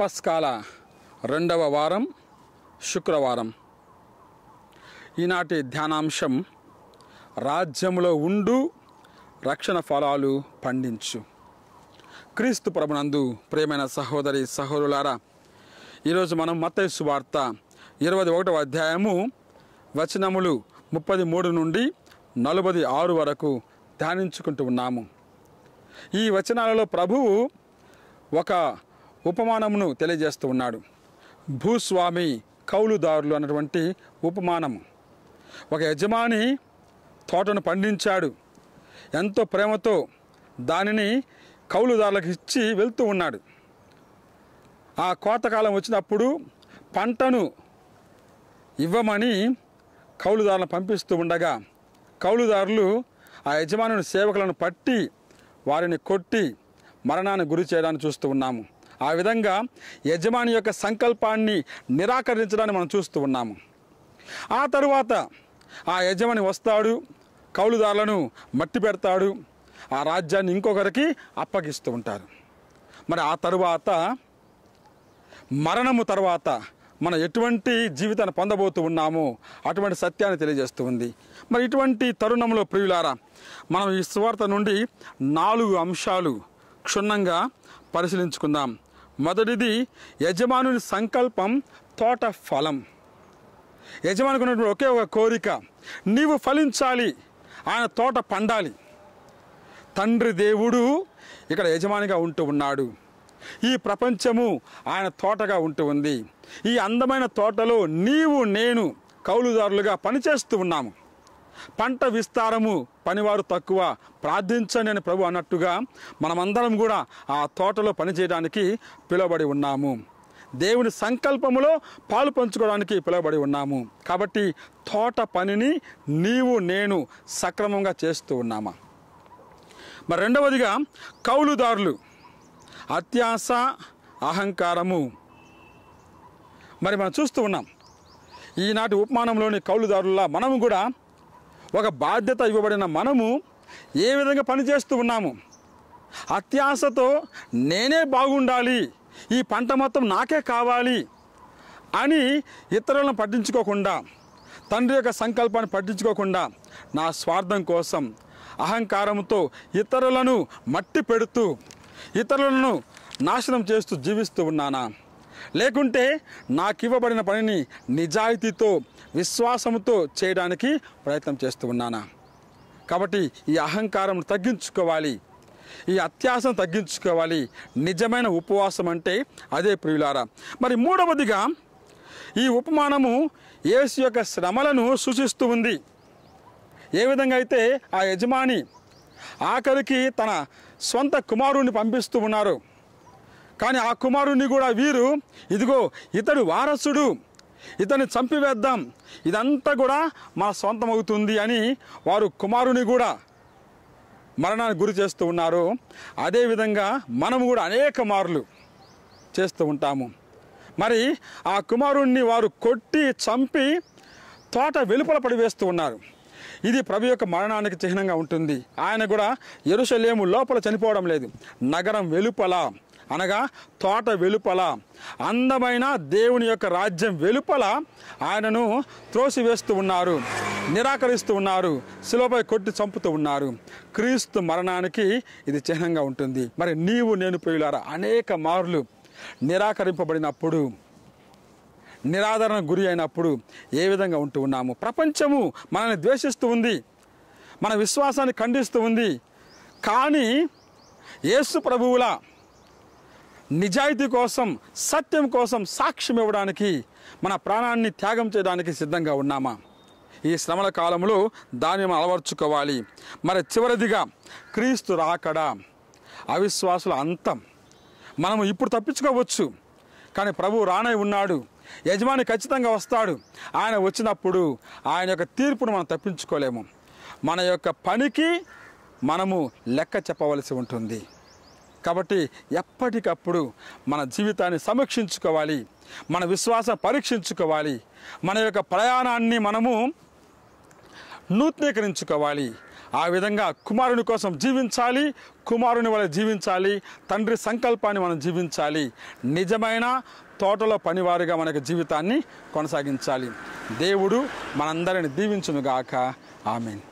తపస్కాల రెండవ వారం శుక్రవారం ఈనాటి ధ్యానాంశం రాజ్యంలో ఉండు రక్షణ ఫలాలు పండించు క్రీస్తు ప్రభునందు ప్రేమైన సహోదరి సహోదరులారా ఈరోజు మనం మత్తయ్య సువార్త ఇరవై ఒకటవ అధ్యాయము వచనములు ముప్పది మూడు నుండి నలభై ఆరు వరకు ధ్యానించుకుంటూ ఉన్నాము ఈ వచనాలలో ప్రభువు ఒక ఉపమానమును తెలియజేస్తూ ఉన్నాడు భూస్వామి కౌలుదారులు అన్నటువంటి ఉపమానము ఒక యజమాని తోటను పండించాడు ఎంతో ప్రేమతో దానిని కౌలుదారులకు ఇచ్చి వెళ్తూ ఉన్నాడు ఆ కోతకాలం వచ్చినప్పుడు పంటను ఇవ్వమని కౌలుదారులను పంపిస్తూ ఉండగా కౌలుదారులు ఆ యజమానుని సేవకులను పట్టి వారిని కొట్టి మరణాన్ని గురి చేయడానికి చూస్తూ ఉన్నాము ఆ విధంగా యజమాని యొక్క సంకల్పాన్ని నిరాకరించడాన్ని మనం చూస్తూ ఉన్నాము ఆ తరువాత ఆ యజమాని వస్తాడు కౌలుదారులను మట్టి పెడతాడు ఆ రాజ్యాన్ని ఇంకొకరికి అప్పగిస్తూ ఉంటారు మరి ఆ తరువాత మరణము తర్వాత మనం ఎటువంటి జీవితాన్ని పొందబోతూ ఉన్నామో అటువంటి సత్యాన్ని తెలియజేస్తుంది మరి ఇటువంటి తరుణంలో ప్రియులారా మనం ఈ స్వార్థ నుండి నాలుగు అంశాలు క్షుణ్ణంగా పరిశీలించుకుందాం మొదటిది యజమానుని సంకల్పం తోట ఫలం యజమానికి ఉన్నటువంటి ఒకే ఒక కోరిక నీవు ఫలించాలి ఆయన తోట పండాలి తండ్రి దేవుడు ఇక్కడ యజమానిగా ఉంటూ ఉన్నాడు ఈ ప్రపంచము ఆయన తోటగా ఉంటూ ఉంది ఈ అందమైన తోటలో నీవు నేను కౌలుదారులుగా పనిచేస్తూ ఉన్నాము పంట విస్తారము పనివారు తక్కువ ప్రార్థించండి అని ప్రభు అన్నట్టుగా మనమందరం కూడా ఆ తోటలో పనిచేయడానికి పిలువబడి ఉన్నాము దేవుని సంకల్పములో పాలు పంచుకోవడానికి పిలువబడి ఉన్నాము కాబట్టి తోట పనిని నీవు నేను సక్రమంగా చేస్తూ ఉన్నామా మరి రెండవదిగా కౌలుదారులు అత్యాస అహంకారము మరి మనం చూస్తూ ఉన్నాం ఈనాటి ఉపమానంలోని కౌలుదారుల మనము కూడా ఒక బాధ్యత ఇవ్వబడిన మనము ఏ విధంగా పనిచేస్తూ ఉన్నాము అత్యాశతో నేనే బాగుండాలి ఈ పంట మొత్తం నాకే కావాలి అని ఇతరులను పట్టించుకోకుండా తండ్రి యొక్క సంకల్పాన్ని పట్టించుకోకుండా నా స్వార్థం కోసం అహంకారంతో ఇతరులను మట్టి పెడుతూ ఇతరులను నాశనం చేస్తూ జీవిస్తూ ఉన్నానా లేకుంటే నాకు ఇవ్వబడిన పనిని నిజాయితీతో విశ్వాసంతో చేయడానికి ప్రయత్నం చేస్తూ ఉన్నానా కాబట్టి ఈ అహంకారం తగ్గించుకోవాలి ఈ అత్యాసం తగ్గించుకోవాలి నిజమైన ఉపవాసం అంటే అదే ప్రియులారా మరి మూడవదిగా ఈ ఉపమానము ఏసు యొక్క శ్రమలను సూచిస్తూ ఉంది ఏ విధంగా అయితే ఆ యజమాని ఆఖరికి తన సొంత కుమారుణ్ణి పంపిస్తూ ఉన్నారు కానీ ఆ కుమారుణ్ణి కూడా వీరు ఇదిగో ఇతడు వారసుడు ఇతన్ని చంపివేద్దాం ఇదంతా కూడా మా సొంతమవుతుంది అని వారు కుమారుని కూడా మరణానికి గురి చేస్తూ ఉన్నారు అదేవిధంగా మనము కూడా అనేక మార్లు చేస్తూ ఉంటాము మరి ఆ కుమారుణ్ణి వారు కొట్టి చంపి తోట వెలుపల పడివేస్తూ ఉన్నారు ఇది ప్రభు యొక్క మరణానికి చిహ్నంగా ఉంటుంది ఆయన కూడా ఎరుసలేము లోపల చనిపోవడం లేదు నగరం వెలుపల అనగా తోట వెలుపల అందమైన దేవుని యొక్క రాజ్యం వెలుపల ఆయనను త్రోసివేస్తూ ఉన్నారు నిరాకరిస్తూ ఉన్నారు శిలోపై కొట్టి చంపుతూ ఉన్నారు క్రీస్తు మరణానికి ఇది చిహ్నంగా ఉంటుంది మరి నీవు నేను ప్రియులారా అనేక మార్లు నిరాకరింపబడినప్పుడు నిరాదరణ గురి అయినప్పుడు ఏ విధంగా ఉంటూ ఉన్నాము ప్రపంచము మనల్ని ద్వేషిస్తూ ఉంది మన విశ్వాసాన్ని ఖండిస్తూ ఉంది కానీ యేసు ప్రభువుల నిజాయితీ కోసం సత్యం కోసం సాక్ష్యం ఇవ్వడానికి మన ప్రాణాన్ని త్యాగం చేయడానికి సిద్ధంగా ఉన్నామా ఈ శ్రమల కాలంలో దాన్ని మనం అలవర్చుకోవాలి మరి చివరిదిగా క్రీస్తు రాకడ అవిశ్వాసుల అంతం మనము ఇప్పుడు తప్పించుకోవచ్చు కానీ ప్రభు రానై ఉన్నాడు యజమాని ఖచ్చితంగా వస్తాడు ఆయన వచ్చినప్పుడు ఆయన యొక్క తీర్పును మనం తప్పించుకోలేము మన యొక్క పనికి మనము లెక్క చెప్పవలసి ఉంటుంది కాబట్టి ఎప్పటికప్పుడు మన జీవితాన్ని సమీక్షించుకోవాలి మన విశ్వాసం పరీక్షించుకోవాలి మన యొక్క ప్రయాణాన్ని మనము నూతనీకరించుకోవాలి ఆ విధంగా కుమారుని కోసం జీవించాలి కుమారుని వల్ల జీవించాలి తండ్రి సంకల్పాన్ని మనం జీవించాలి నిజమైన తోటలో పనివారుగా మనకు జీవితాన్ని కొనసాగించాలి దేవుడు మనందరిని దీవించునుగాక ఆమెన్